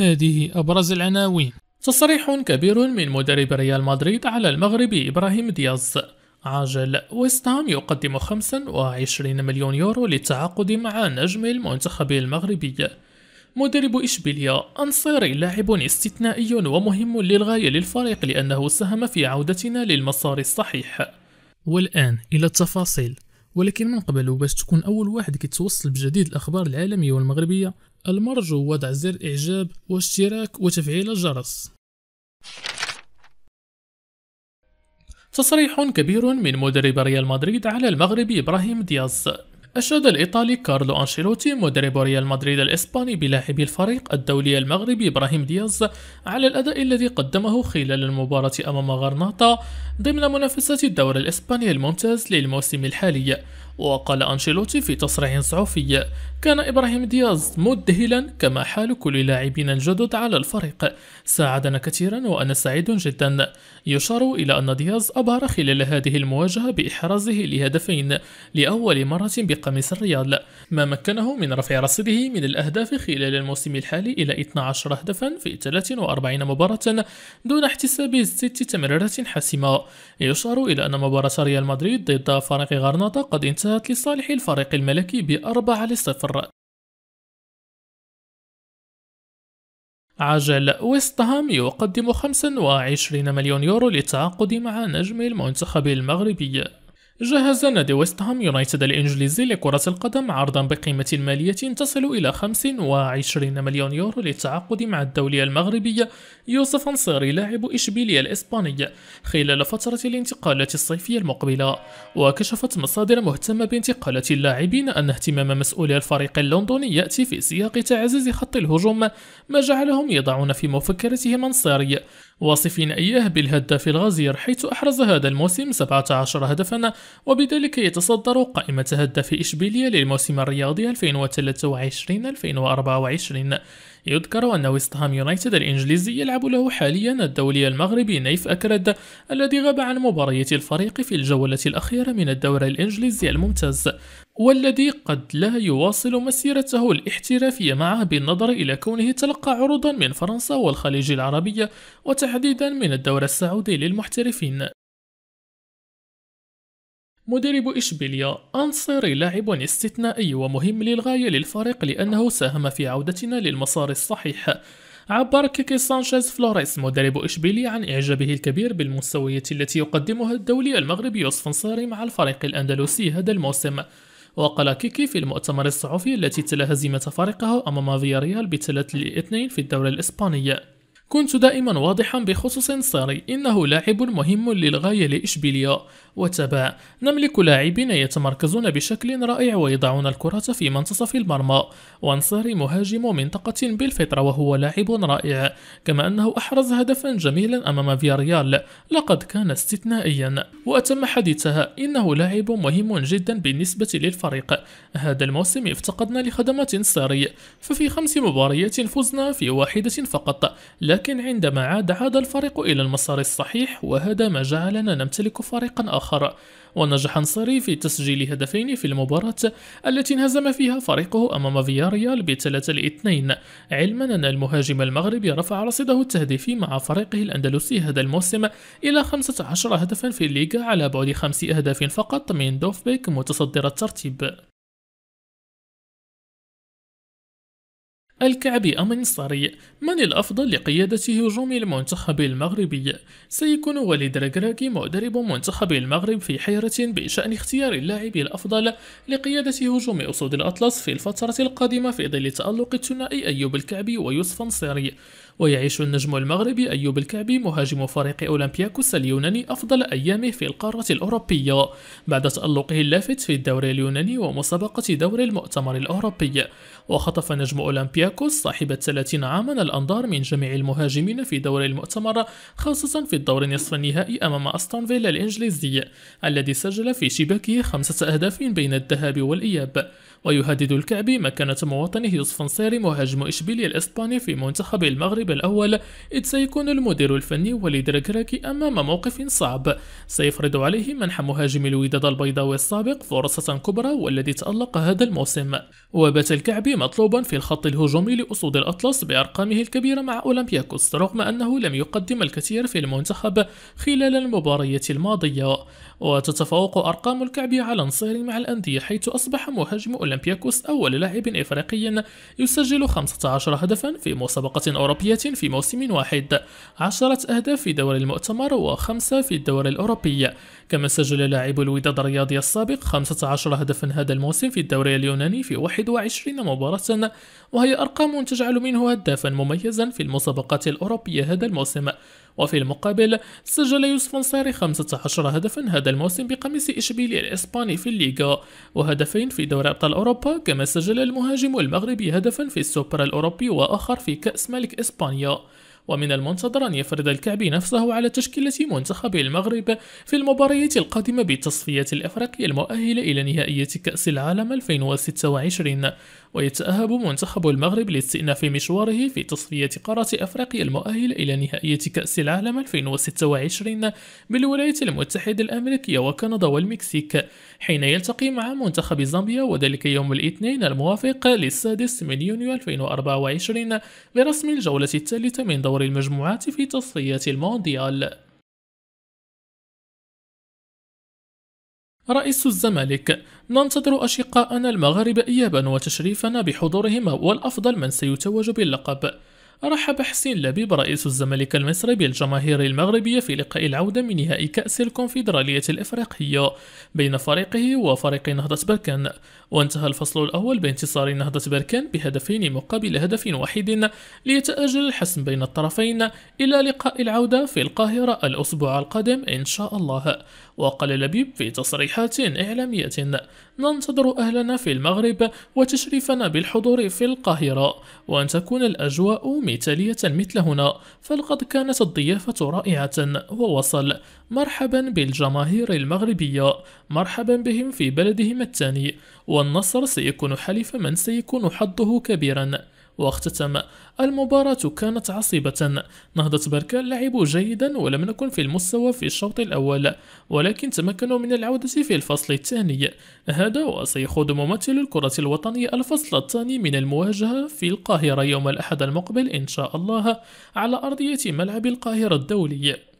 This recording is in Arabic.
هذه أبرز العناوين تصريح كبير من مدرب ريال مدريد على المغربي إبراهيم دياز عاجل ويست هام يقدم 25 مليون يورو للتعاقد مع نجم المنتخب المغربي مدرب إشبيليا أنصاري لاعب استثنائي ومهم للغاية للفريق لأنه ساهم في عودتنا للمسار الصحيح والآن إلى التفاصيل ولكن من قبل باش تكون أول واحد كيتوصل بجديد الأخبار العالمية والمغربية المرجو وضع زر إعجاب واشتراك وتفعيل الجرس تصريح كبير من مدرب ريال مدريد على المغربي إبراهيم دياز أشاد الإيطالي كارلو أنشيلوتي مدرب ريال مدريد الإسباني بلاعب الفريق الدولي المغربي إبراهيم دياز على الأداء الذي قدمه خلال المباراة أمام غرناطة ضمن منافسة الدوري الإسباني الممتاز للموسم الحالي وقال أنشيلوتي في تصريح صحفي كان إبراهيم دياز مذهلا كما حال كل اللاعبين الجدد على الفريق ساعدنا كثيرا وأنا سعيد جدا يشار إلى أن دياز أبهر خلال هذه المواجهة بإحرازه لهدفين لأول مرة بقميص الريال ما مكنه من رفع رصيده من الأهداف خلال الموسم الحالي إلى 12 هدفا في 43 مباراة دون احتساب ست تمريرات حاسمة يشار إلى أن مباراة ريال مدريد ضد فريق غرناطة قد انتهى التوقيتات لصالح الفريق الملكي بأربعة لصفر عجل ويستهام يقدم 25 مليون يورو للتعاقد مع نجم المنتخب المغربي جهز نادي ويست هام يونايتد الإنجليزي لكرة القدم عرضا بقيمة مالية تصل إلى 25 مليون يورو للتعاقد مع الدولي المغربية يوسف أنصاري لاعب إشبيلية الإسباني خلال فترة الانتقالات الصيفية المقبلة وكشفت مصادر مهتمة بانتقالة اللاعبين أن اهتمام مسؤولي الفريق اللندني يأتي في سياق تعزيز خط الهجوم ما جعلهم يضعون في مفكرتهم أنصاري واصفين إياه بالهداف الغزير حيث أحرز هذا الموسم 17 هدفا وبذلك يتصدر قائمة هداف إشبيلية للموسم الرياضي 2023-2024 يذكر أن ويست هام يونايتد الإنجليزي يلعب له حاليا الدولي المغربي نيف أكرد الذي غاب عن مبارية الفريق في الجولة الأخيرة من الدوري الإنجليزي الممتاز والذي قد لا يواصل مسيرته الاحترافية معه بالنظر إلى كونه تلقى عروضا من فرنسا والخليج العربية وتحديدا من الدورة السعودي للمحترفين مدرب إشبيليا أنصري لاعب استثنائي ومهم للغاية للفريق لأنه ساهم في عودتنا للمسار الصحيح عبر كيكي سانشيز فلوريس مدرب إشبيليا عن إعجابه الكبير بالمستويات التي يقدمها الدولي المغربي يوسف أنصاري مع الفريق الأندلسي هذا الموسم وقال كيكي في المؤتمر الصحفي التي تلا هزيمة فريقه أمام فياريال بثلاث لاثنين في الدوري الإسبانية كنت دائما واضحا بخصوص ساري إنه لاعب مهم للغاية لإشبيليا وتبع نملك لاعبين يتمركزون بشكل رائع ويضعون الكرة في منتصف المرمى وانصاري مهاجم منطقة بالفطرة وهو لاعب رائع كما أنه أحرز هدفا جميلا أمام فياريال لقد كان استثنائيا وأتم حديثها إنه لاعب مهم جدا بالنسبة للفريق هذا الموسم افتقدنا لخدمات ساري ففي خمس مباريات فزنا في واحدة فقط لا لكن عندما عاد عاد الفريق إلى المسار الصحيح وهذا ما جعلنا نمتلك فريقا آخر ونجح انصاري في تسجيل هدفين في المباراة التي انهزم فيها فريقه أمام فياريال بثلاثة لاثنين علما أن المهاجم المغربي رفع رصيده التهديفي مع فريقه الأندلسي هذا الموسم إلى 15 هدفا في الليغا على بعد خمس أهداف فقط من دوفبيك متصدر الترتيب الكعبي أم النصري من الأفضل لقيادة هجوم المنتخب المغربي؟ سيكون وليد ركراكي مدرب منتخب المغرب في حيرة بشأن اختيار اللاعب الأفضل لقيادة هجوم أسود الأطلس في الفترة القادمة في ظل تألق الثنائي أيوب الكعبي ويوسف نصيري ويعيش النجم المغربي أيوب الكعبي مهاجم فريق أولمبياكوس اليوناني أفضل أيامه في القارة الأوروبية بعد تألقه اللافت في الدوري اليوناني ومسابقة دوري المؤتمر الأوروبي وخطف نجم أولمبياكوس صاحب 30 عاما الأنظار من جميع المهاجمين في دوري المؤتمر خاصة في الدور نصف النهائي أمام أستون فيلا الإنجليزي الذي سجل في شباكه خمسة أهداف بين الذهاب والإياب ويهدد الكعبي مكانة مواطنه يوسف نصيري مهاجم إشبيلية الإسباني في منتخب المغرب الأول إذ سيكون المدير الفني وليد ركراكي أمام موقف صعب سيفرض عليه منح مهاجم الوداد البيضاوي السابق فرصة كبرى والذي تألق هذا الموسم وبات الكعبي مطلوبا في الخط الهجومي لأسود الأطلس بأرقامه الكبيرة مع أولمبياكوس رغم أنه لم يقدم الكثير في المنتخب خلال المباراية الماضية وتتفوق أرقام الكعبي على نصيري مع الأندية حيث أصبح مهاجم أولمبياكوس أول لاعب إفريقي يسجل 15 هدفا في مسابقة أوروبية في موسم واحد 10 أهداف في دوري المؤتمر وخمسة في الدوري الأوروبي كما سجل لاعب الوداد الرياضي السابق 15 هدفا هذا الموسم في الدوري اليوناني في 21 مباراة وهي أرقام تجعل منه هدافا مميزا في المسابقات الأوروبية هذا الموسم وفي المقابل سجل يوسف انصاري 15 هدفا هذا الموسم بقميص إشبيلي الإسباني في الليغا وهدفين في دوري أبطال أوروبا كما سجل المهاجم المغربي هدفا في السوبر الأوروبي وآخر في كأس ملك إسبانيا ومن المنتظر أن يفرض الكعبي نفسه على تشكيلة منتخب المغرب في المباريات القادمة بالتصفيات الأفريقية المؤهلة إلى نهائية كأس العالم 2026 ويتأهب منتخب المغرب لاستئناف مشواره في تصفيات قارة أفريقيا المؤهلة إلى نهائية كأس العالم 2026 بالولايات المتحدة الأمريكية وكندا والمكسيك حين يلتقي مع منتخب زامبيا وذلك يوم الاثنين الموافق للسادس من يونيو 2024 لرسم الجولة الثالثة من دورة دور المجموعات في تصفية المونديال رئيس الزمالك ننتظر أشقاءنا المغاربة إيابا وتشريفنا بحضورهم والأفضل من سيتوج باللقب رحب حسين لبيب رئيس الزمالك المصري بالجماهير المغربية في لقاء العودة من نهائي كأس الكونفدرالية الإفريقية بين فريقه وفريق نهضة بركان وانتهى الفصل الأول بانتصار نهضة بركان بهدفين مقابل هدف واحد ليتأجل الحسم بين الطرفين إلى لقاء العودة في القاهرة الأسبوع القادم إن شاء الله وقال لبيب في تصريحات إعلامية ننتظر أهلنا في المغرب وتشريفنا بالحضور في القاهرة وأن تكون الأجواء مثالية مثل هنا فلقد كانت الضيافة رائعة ووصل مرحبا بالجماهير المغربية مرحبا بهم في بلدهم الثاني والنصر سيكون حليف من سيكون حظه كبيرا واختتم المباراة كانت عصيبة نهضة بركان لعبوا جيدا ولم نكن في المستوى في الشوط الأول ولكن تمكنوا من العودة في الفصل الثاني هذا وسيخوض ممثل الكرة الوطنية الفصل الثاني من المواجهة في القاهرة يوم الأحد المقبل إن شاء الله على أرضية ملعب القاهرة الدولي